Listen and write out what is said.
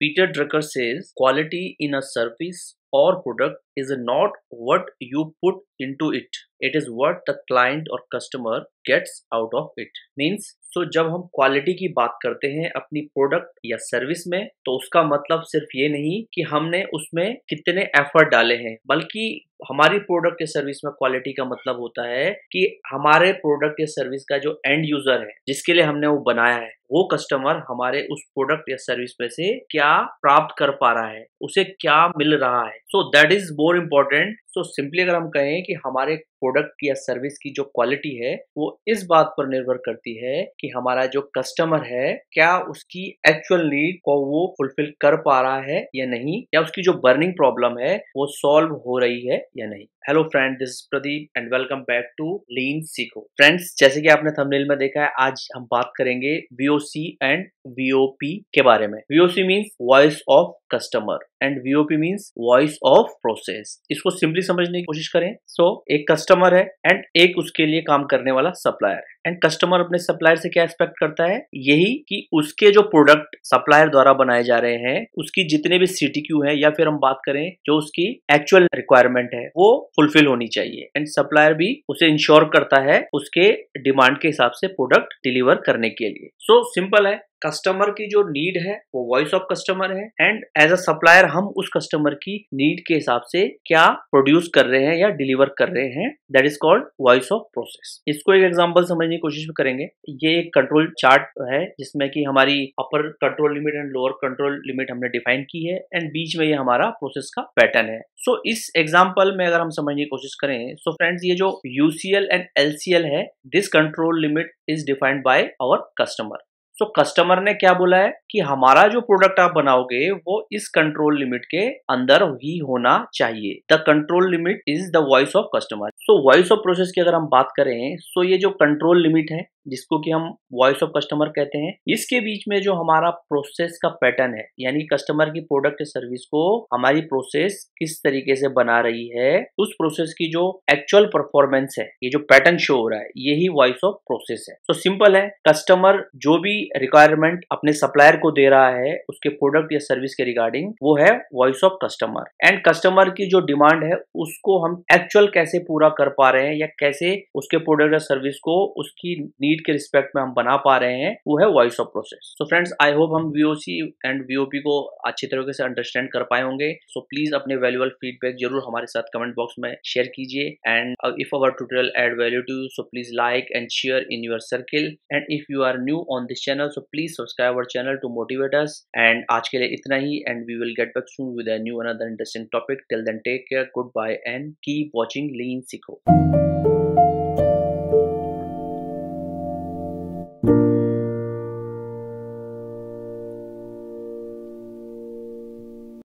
Peter Drucker says quality in a service or product is not what you put into it it is what the client or customer gets out of it means so so, जब हम quality की बात करते हैं अपनी product या service में तो उसका मतलब सिर्फ ये नहीं कि हमने उसमें कितने एफर्ट डाले हैं बल्कि हमारी प्रोडक्ट या सर्विस में क्वालिटी का मतलब होता है कि हमारे प्रोडक्ट या सर्विस का जो एंड यूजर है जिसके लिए हमने वो बनाया है वो कस्टमर हमारे उस प्रोडक्ट या सर्विस में से क्या प्राप्त कर पा रहा है उसे क्या मिल रहा है so that is more important so simply अगर हम कहें कि हमारे प्रोडक्ट या सर्विस की जो क्वालिटी है वो इस बात पर निर्भर करती है कि हमारा जो कस्टमर है क्या उसकी एक्चुअल नीड को वो फुलफिल कर पा रहा है या नहीं या उसकी जो बर्निंग प्रॉब्लम है वो सॉल्व हो रही है या नहीं hello friend this is Pradeep and welcome back to lean Sikho friends जैसे कि आपने थंबनेल में देखा है आज हम बात करेंगे वीओसी एंड वीओपी के बारे में VOC means voice of customer and VOP means voice of process इसको सिंपली समझने की कोशिश करें सो so, एक कस्टमर है एंड एक उसके लिए काम करने वाला सप्लायर है एंड कस्टमर अपने सप्लायर से क्या एक्सपेक्ट करता है यही कि उसके जो प्रोडक्ट सप्लायर द्वारा बनाए जा रहे हैं उसकी जितने भी क्यू है या फिर हम बात करें जो उसकी एक्चुअल रिक्वायरमेंट है वो फुलफिल होनी चाहिए एंड सप्लायर भी उसे इंश्योर करता है उसके डिमांड के हिसाब से प्रोडक्ट डिलीवर करने के लिए सो so, सिंपल है कस्टमर की जो नीड है वो वॉइस ऑफ कस्टमर है एंड एज अ सप्लायर हम उस कस्टमर की नीड के हिसाब से क्या प्रोड्यूस कर रहे हैं या डिलीवर कर रहे हैं that is called voice of process इसको एक एग्जाम्पल समझने की कोशिश भी करेंगे ये एक कंट्रोल चार्ट है जिसमें कि हमारी upper control limit and lower control limit हमने डिफाइन की है एंड बीच में ये हमारा प्रोसेस का पैटर्न है सो so, इस एग्जाम्पल में अगर हम समझने की कोशिश करें सो so फ्रेंड्स ये जो यूसीएल एंड एलसीएल है this control limit is defined by our customer so so, customer ने क्या बोला है कि हमारा जो प्रोडक्ट आप बनाओगे वो इस कंट्रोल लिमिट के अंदर ही होना चाहिए the control limit is the voice of customer so voice of process की अगर हम बात करें सो so ये जो कंट्रोल लिमिट है जिसको कि हम वॉइस ऑफ कस्टमर कहते हैं इसके बीच में जो हमारा प्रोसेस का पैटर्न है यानी कस्टमर की प्रोडक्ट सर्विस को हमारी प्रोसेस किस तरीके से बना रही है उस प्रोसेस की जो एक्चुअल परफॉर्मेंस है ये जो पैटर्न शो हो रहा है यही वॉइस ऑफ प्रोसेस है तो सिंपल है कस्टमर जो भी रिक्वायरमेंट अपने सप्लायर को दे रहा है उसके प्रोडक्ट या सर्विस के रिगार्डिंग वो है voice of customer and customer की जो डिमांड है उसको हम एक्चुअल कैसे पूरा कर पा रहे हैं या कैसे उसके प्रोडक्ट या सर्विस को उसकी नीड स्पीड के रिस्पेक्ट में हम बना पा रहे हैं वो है voice of process so friends I hope हम वीओसी एंड वीओपी को अच्छी तरीके से अंडरस्टैंड कर पाए होंगे सो प्लीज अपने वैल्यूबल फीडबैक जरूर हमारे साथ कमेंट बॉक्स में शेयर कीजिए and if our tutorial add value to so please like and share in your circle and if you are new on this channel so please subscribe our channel to motivate us and आज के लिए इतना ही and we will get back soon with new another interesting topic till then take care good bye and keep watching lean सीखो